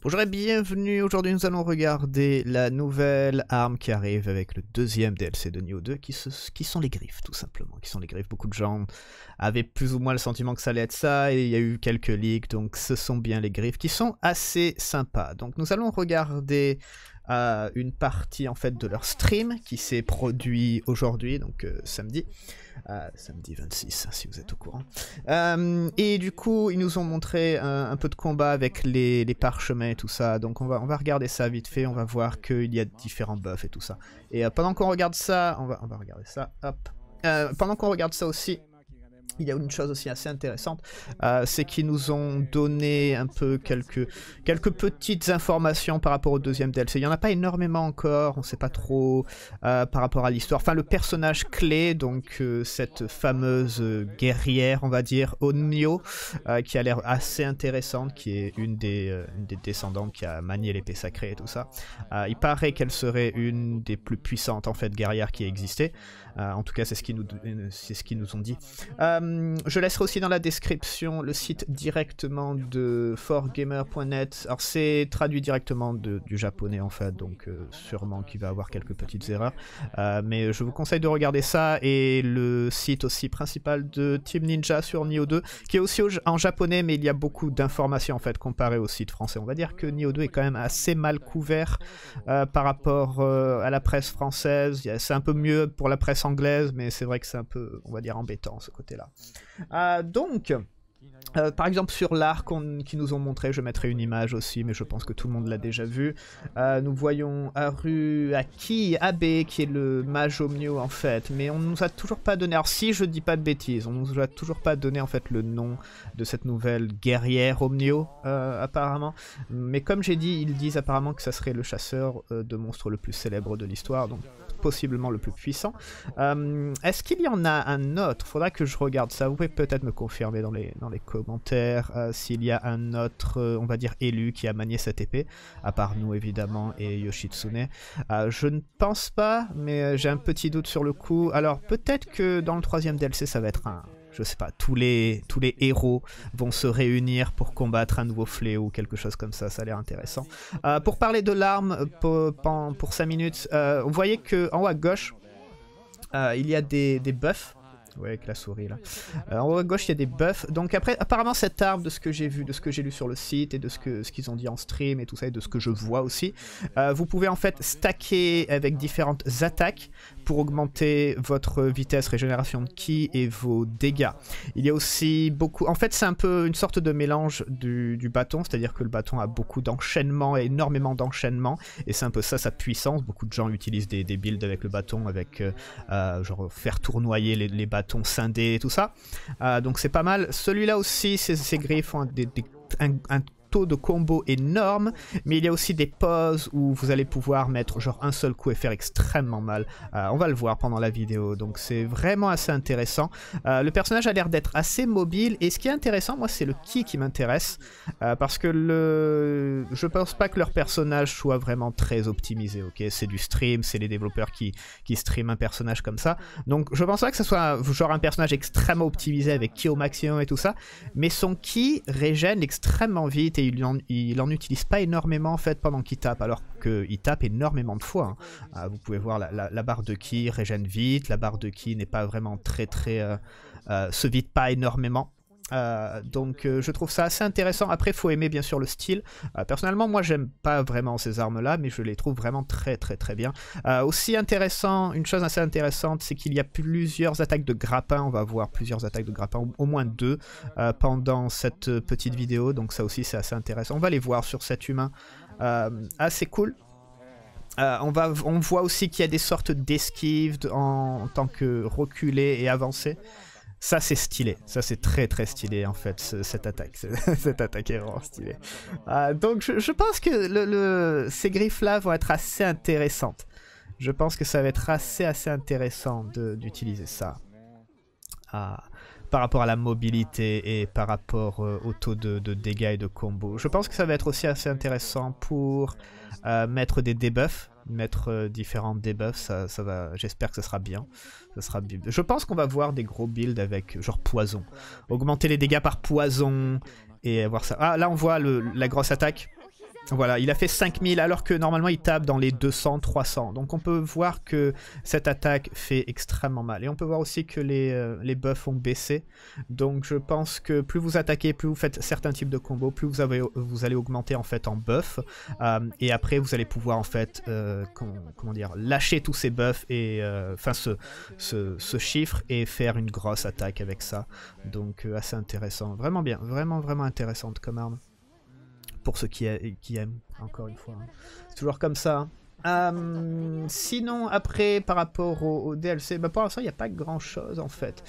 Bonjour et bienvenue, aujourd'hui nous allons regarder la nouvelle arme qui arrive avec le deuxième DLC de Nioh 2 qui, qui, sont les griffes tout simplement, qui sont les griffes, beaucoup de gens avaient plus ou moins le sentiment que ça allait être ça et il y a eu quelques leaks donc ce sont bien les griffes qui sont assez sympas. Donc nous allons regarder une partie en fait de leur stream qui s'est produit aujourd'hui, donc euh, samedi. Euh, samedi 26, hein, si vous êtes au courant. Euh, et du coup, ils nous ont montré un, peu de combat avec les, les parchemins et tout ça. Donc on va, on va regarder ça vite fait, on va voir qu'il y a différents buffs et tout ça. Et pendant qu'on regarde ça, on va, on va regarder ça, hop. pendant qu'on regarde ça aussi, il y a une chose aussi assez intéressante, euh, c'est qu'ils nous ont donné un peu quelques, quelques petites informations par rapport au deuxième DLC. Il n'y en a pas énormément encore, on ne sait pas trop euh, par rapport à l'histoire. Enfin, le personnage clé, donc euh, cette fameuse guerrière, on va dire, Onmyo, qui a l'air assez intéressante, qui est une des, une des descendants qui a manié l'épée sacrée et tout ça. il paraît qu'elle serait une des plus puissantes, en fait, guerrières qui existait. en tout cas, c'est ce qu'ils nous, ce nous ont dit. Euh, euh, je laisserai aussi dans la description le site directement de forgamer.net. Alors c'est traduit directement du japonais en fait, donc euh, sûrement qu'il va avoir quelques petites erreurs. Euh, mais je vous conseille de regarder ça et le site aussi principal de Team Ninja sur nio 2, qui est aussi en japonais, mais il y a beaucoup d'informations en fait comparé au site français. On va dire que nio 2 est quand même assez mal couvert par rapport à la presse française. C'est un peu mieux pour la presse anglaise, mais c'est vrai que c'est un peu, on va dire, embêtant ce côté-là. Euh, donc, euh, par exemple sur l'arc qui nous ont montré, je mettrai une image aussi, mais je pense que tout le monde l'a déjà vu. Euh, nous voyons Aru, Aki, Abe qui est le mage Omnio en fait, mais on nous a toujours pas donné, alors si je dis pas de bêtises, on nous a toujours pas donné en fait le nom de cette nouvelle guerrière Omnio apparemment. Mais comme j'ai dit, ils disent apparemment que ça serait le chasseur de monstres le plus célèbre de l'histoire, donc possiblement le plus puissant. Euh, est-ce qu'il y en a un autre Faudra que je regarde ça. Vous pouvez peut-être me confirmer dans les, dans les commentaires euh, s'il y a un autre, euh, on va dire, élu qui a manié cette épée, à part nous évidemment et Yoshitsune. je ne pense pas, mais j'ai un petit doute sur le coup. Alors peut-être que dans le troisième DLC, ça va être un, je sais pas, tous les, tous les héros vont se réunir pour combattre un nouveau fléau ou quelque chose comme ça, ça a l'air intéressant. Euh, pour parler de l'arme, pour, 5 minutes, vous euh, voyez qu'en haut à gauche, euh, il y a des, des buffs. Ouais, avec la souris là. en haut à gauche, il y a des buffs. Donc après, apparemment cette arme, de ce que j'ai vu, de ce que j'ai lu sur le site et de ce que ce qu'ils ont dit en stream et tout ça et de ce que je vois aussi, vous pouvez en fait stacker avec différentes attaques pour augmenter votre vitesse, régénération de ki et vos dégâts. Il y a aussi beaucoup... En fait, c'est un peu une sorte de mélange du, bâton, c'est-à-dire que le bâton a beaucoup d'enchaînement, énormément d'enchaînement, et c'est un peu ça sa puissance. Beaucoup de gens utilisent des, builds avec le bâton, avec euh, euh, genre faire tournoyer les, bâtons scindés et tout ça. Euh, donc c'est pas mal. Celui-là aussi, ses, griffes ont des, taux de combo énorme, mais il y a aussi des pauses où vous allez pouvoir mettre genre un seul coup et faire extrêmement mal. Euh, on va le voir pendant la vidéo, donc c'est vraiment assez intéressant. Euh, le personnage a l'air d'être assez mobile, et ce qui est intéressant, moi, c'est le ki qui m'intéresse, euh, parce que le... je pense pas que leur personnage soit vraiment très optimisé, ok C'est du stream, c'est les développeurs qui, qui stream un personnage comme ça, donc je pense pas que ce soit genre un personnage extrêmement optimisé avec ki au maximum et tout ça, mais son ki régène extrêmement vite, il en, utilise pas énormément en fait pendant qu'il tape, alors qu'il tape énormément de fois. Hein. Ah, vous pouvez voir la, barre de ki régène vite, la barre de ki n'est pas vraiment très très... Euh, euh, se vide pas énormément. Euh, donc euh, je trouve ça assez intéressant. Après, faut aimer bien sûr le style. Euh, personnellement, moi, j'aime pas vraiment ces armes-là, mais je les trouve vraiment très très très bien. aussi intéressant, une chose assez intéressante, c'est qu'il y a plusieurs attaques de grappin. On va voir plusieurs attaques de grappin, au, moins deux, pendant cette petite vidéo. Donc ça aussi, c'est assez intéressant. On va les voir sur cet humain. assez cool. on, va, on voit aussi qu'il y a des sortes d'esquives en, en, tant que reculé et avancé. Ça, c'est stylé. Ça, c'est très très stylé en fait, cette attaque. cette attaque est vraiment stylée. Ah, donc, je, pense que le, ces griffes-là vont être assez intéressantes. Je pense que ça va être assez assez intéressant d'utiliser ça. Ah, par rapport à la mobilité et par rapport euh, au taux de, de, dégâts et de combo. Je pense que ça va être aussi assez intéressant pour euh, mettre des debuffs mettre euh, différents debuffs, ça, va. J'espère que ça sera bien. Ça sera. Je pense qu'on va voir des gros builds avec euh, genre poison, augmenter les dégâts par poison et avoir ça. Ah là on voit la grosse attaque. Voilà, il a fait 5000 alors que normalement il tape dans les 200, 300. Donc on peut voir que cette attaque fait extrêmement mal. Et on peut voir aussi que euh, les, buffs ont baissé. Donc je pense que plus vous attaquez, plus vous faites certains types de combos, plus vous, avez, allez augmenter en fait en buff. Euh, et après vous allez pouvoir en fait, euh, dire, lâcher tous ces buffs et enfin ce, ce, chiffre et faire une grosse attaque avec ça. Donc assez intéressant. Vraiment bien, vraiment vraiment intéressante comme arme pour ceux qui, a, qui aiment, encore une fois. Hein. C'est toujours comme ça. Hein. Euh, sinon, après, par rapport au, DLC, bah, pour l'instant, il n'y a pas grand chose en fait.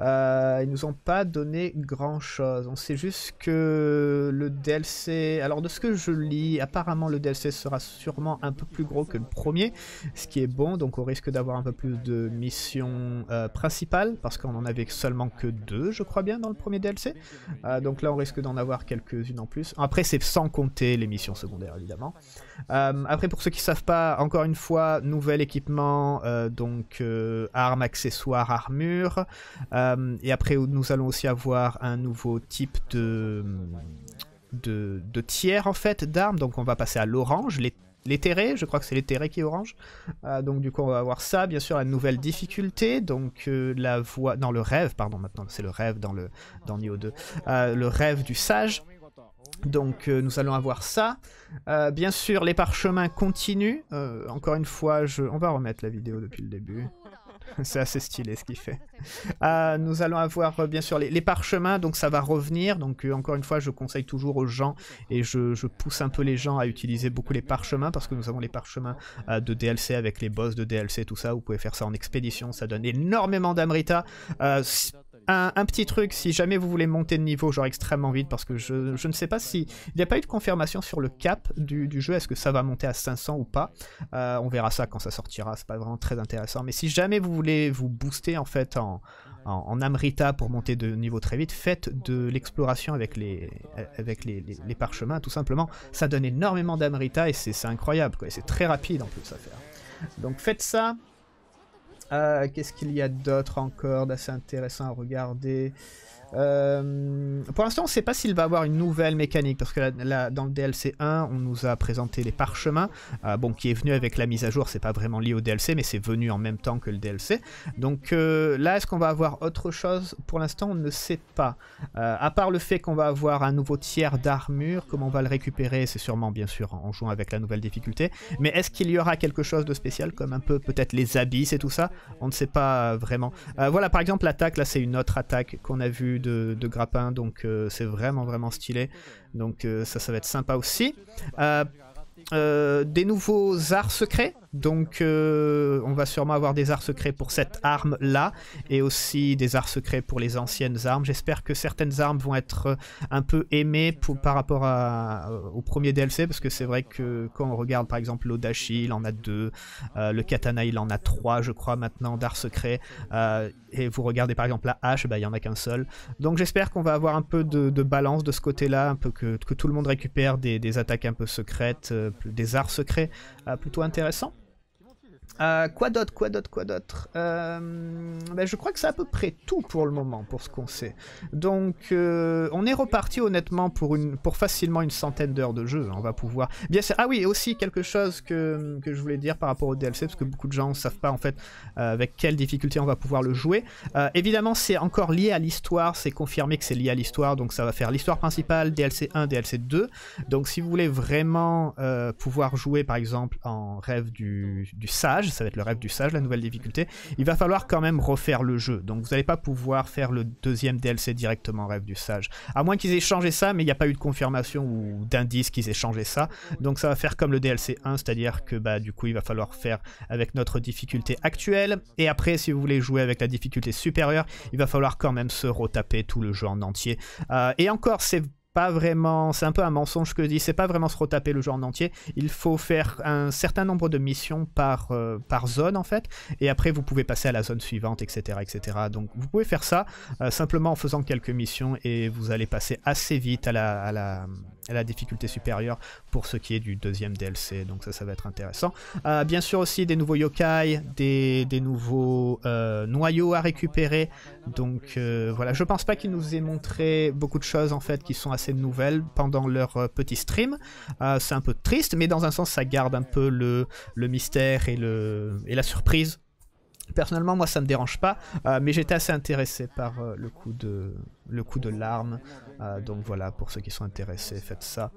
Euh, ils nous ont pas donné grand chose. On sait juste que le DLC. Alors, de ce que je lis, apparemment, le DLC sera sûrement un peu plus gros que le premier, ce qui est bon. Donc, on risque d'avoir un peu plus de missions euh, principales parce qu'on en avait seulement que deux, je crois bien, dans le premier DLC. Euh, donc là, on risque d'en avoir quelques-unes en plus. Après, c'est sans compter les missions secondaires évidemment. après, pour ceux qui savent pas, encore une fois, nouvel équipement, euh, donc euh, armes, accessoires, armures. Euh, et après, nous allons aussi avoir un nouveau type de, de, tiers en fait d'armes. Donc on va passer à l'orange, l'éthéré, je crois que c'est l'éthéré qui est orange. donc du coup on va avoir ça, bien sûr la nouvelle difficulté, donc la voix, dans le rêve, pardon maintenant c'est le rêve dans le dans Nioh 2, le rêve du sage. Donc euh, nous allons avoir ça. Euh, bien sûr, les parchemins continuent. Euh, encore une fois, je... on va remettre la vidéo depuis le début. C'est assez stylé ce qu'il fait. nous allons avoir bien sûr les, parchemins, donc ça va revenir. Donc encore une fois, je conseille toujours aux gens et je, je, pousse un peu les gens à utiliser beaucoup les parchemins parce que nous avons les parchemins de DLC avec les boss de DLC, tout ça. Vous pouvez faire ça en expédition, ça donne énormément d'Amrita un, petit truc, si jamais vous voulez monter de niveau, genre extrêmement vite, parce que je, ne sais pas si... Il n'y a pas eu de confirmation sur le cap du, jeu, est-ce que ça va monter à 500 ou pas euh, On verra ça quand ça sortira, c'est pas vraiment très intéressant. Mais si jamais vous voulez vous booster en fait en, Amrita pour monter de niveau très vite, faites de l'exploration avec, les, parchemins, tout simplement. Ça donne énormément d'Amrita et c'est incroyable, quoi. c'est très rapide en plus à faire. Donc faites ça, euh, qu'est-ce qu'il y a d'autre encore d'assez intéressant à regarder euh, pour l'instant, on ne sait pas s'il va avoir une nouvelle mécanique, parce que dans le DLC 1, on nous a présenté les parchemins, euh, bon, qui est venu avec la mise à jour, c'est pas vraiment lié au DLC, mais c'est venu en même temps que le DLC. Donc euh, là, est-ce qu'on va avoir autre chose Pour l'instant, on ne sait pas. à part le fait qu'on va avoir un nouveau tiers d'armure, comment on va le récupérer, c'est sûrement, bien sûr, en jouant avec la nouvelle difficulté. Mais est-ce qu'il y aura quelque chose de spécial, comme un peu peut-être les abysses et tout ça On ne sait pas vraiment. voilà, par exemple, l'attaque, là, c'est une autre attaque qu'on a vue de, de grappins, donc euh, c'est vraiment vraiment stylé. Donc euh, ça, ça va être sympa aussi. Euh, euh, des nouveaux arts secrets. Donc euh, on va sûrement avoir des arts secrets pour cette arme là et aussi des arts secrets pour les anciennes armes. J'espère que certaines armes vont être un peu aimées par rapport au premier DLC parce que c'est vrai que quand on regarde par exemple l'Odashi il en a deux, euh, le Katana il en a trois je crois maintenant d'arts secrets et vous regardez par exemple la hache, bah, il n'y en a qu'un seul. Donc j'espère qu'on va avoir un peu de, balance de ce côté là, un peu que, tout le monde récupère des attaques un peu secrètes euh, des arts secrets euh, plutôt intéressants. Euh, quoi d'autre, quoi d'autre, quoi d'autre euh, ben, Je crois que c'est à peu près tout pour le moment, pour ce qu'on sait. Donc, euh, on est reparti honnêtement pour, une, pour facilement une centaine d'heures de jeu. Hein, on va pouvoir... Bien Ah oui, aussi quelque chose que, je voulais dire par rapport au DLC, parce que beaucoup de gens ne savent pas en fait avec quelle difficulté on va pouvoir le jouer. évidemment, c'est encore lié à l'histoire, c'est confirmé que c'est lié à l'histoire, donc ça va faire l'histoire principale, DLC 1, DLC 2. Donc si vous voulez vraiment pouvoir jouer par exemple en rêve du sage, ça va être le rêve du sage, la nouvelle difficulté, il va falloir quand même refaire le jeu. Donc vous n'allez pas pouvoir faire le deuxième DLC directement rêve du sage. À moins qu'ils aient changé ça, mais il n'y a pas eu de confirmation ou d'indice qu'ils aient changé ça. Donc ça va faire comme le DLC 1, c'est-à-dire que bah du coup il va falloir faire avec notre difficulté actuelle. Et après si vous voulez jouer avec la difficulté supérieure, il va falloir quand même se retaper tout le jeu en entier. Euh, et encore, c'est pas vraiment, c'est un peu un mensonge que je dis, c'est pas vraiment se retaper le jeu en entier. Il faut faire un certain nombre de missions par, euh, par zone en fait, et après vous pouvez passer à la zone suivante, etc. etc. Donc vous pouvez faire ça euh, simplement en faisant quelques missions et vous allez passer assez vite à la la difficulté supérieure pour ce qui est du deuxième DLC. Donc ça, ça va être intéressant. Euh, bien sûr aussi des nouveaux yokai, des, nouveaux euh, noyaux à récupérer. Donc euh, voilà, je pense pas qu'ils nous aient montré beaucoup de choses en fait qui sont assez nouvelles pendant leur petit stream. C'est un peu triste, mais dans un sens ça garde un peu le, le mystère et, le, et la surprise Personnellement, moi, ça me dérange pas, euh, mais j'étais assez intéressé par euh, le coup de le coup de l'arme. Euh, donc voilà, pour ceux qui sont intéressés, faites ça.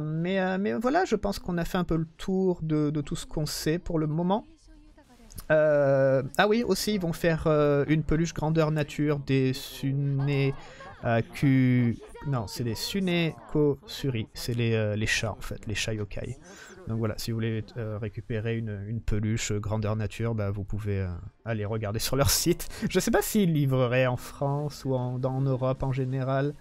mais, mais voilà, je pense qu'on a fait un peu le tour de, tout ce qu'on sait pour le moment. ah oui, aussi, ils vont faire une peluche grandeur nature des Suné... Q... Non, c'est les Suri. C'est les, les chats, en fait, les chats yokai. Donc voilà, si vous voulez euh, récupérer une, peluche euh, grandeur nature, bah, vous pouvez euh, aller regarder sur leur site. Je sais pas s'ils livreraient en France ou en, Europe en général.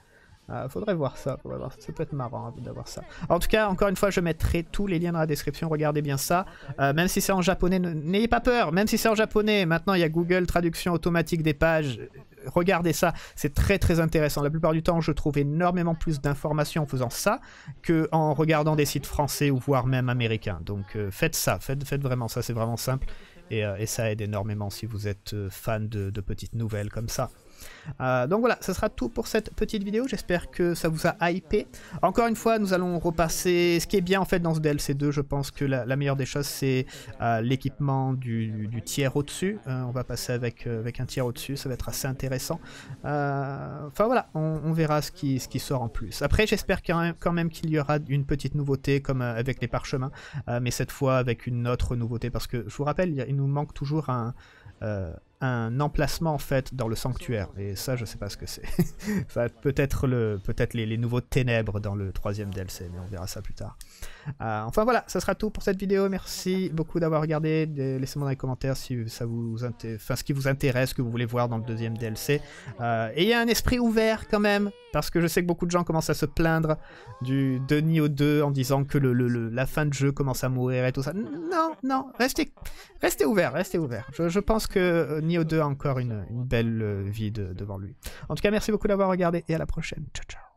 Ah, faudrait voir ça, ça peut être marrant hein, d'avoir ça. en tout cas, encore une fois, je mettrai tous les liens dans la description, regardez bien ça. même si c'est en japonais, n'ayez pas peur, même si c'est en japonais, maintenant il y a Google Traduction automatique des pages regardez ça, c'est très très intéressant. La plupart du temps, je trouve énormément plus d'informations en faisant ça que en regardant des sites français ou voire même américains. Donc euh, faites ça, faites, faites vraiment ça, c'est vraiment simple et, euh, ça aide énormément si vous êtes euh, fan de petites nouvelles comme ça. Euh, donc voilà, ce sera tout pour cette petite vidéo. J'espère que ça vous a hypé. Encore une fois, nous allons repasser. Ce qui est bien en fait dans ce DLC 2, je pense que la, meilleure des choses, c'est euh, l'équipement du, tiers au-dessus. Euh, on va passer avec, avec un tiers au-dessus, ça va être assez intéressant. Enfin voilà, on, verra ce qui, ce qui sort en plus. Après, j'espère quand même, qu'il y aura une petite nouveauté comme avec les parchemins, mais cette fois avec une autre nouveauté parce que je vous rappelle, il, nous manque toujours un un emplacement en fait dans le sanctuaire. Et ça, je sais pas ce que c'est. peut-être le, peut-être les, les, nouveaux ténèbres dans le troisième DLC, mais on verra ça plus tard. Euh, enfin voilà, ça sera tout pour cette vidéo. Merci beaucoup d'avoir regardé. Euh, laissez-moi dans les commentaires si ça vous, enfin ce qui vous intéresse, que vous voulez voir dans le deuxième DLC. Euh, ayez un esprit ouvert quand même, parce que je sais que beaucoup de gens commencent à se plaindre du Denis au 2 en disant que le, la fin de jeu commence à mourir et tout ça. Non, non, restez, restez ouvert, restez ouvert. Je, je pense que euh, aux deux encore une, belle euh, vie devant lui. En tout cas, merci beaucoup d'avoir regardé et à la prochaine. Ciao, ciao.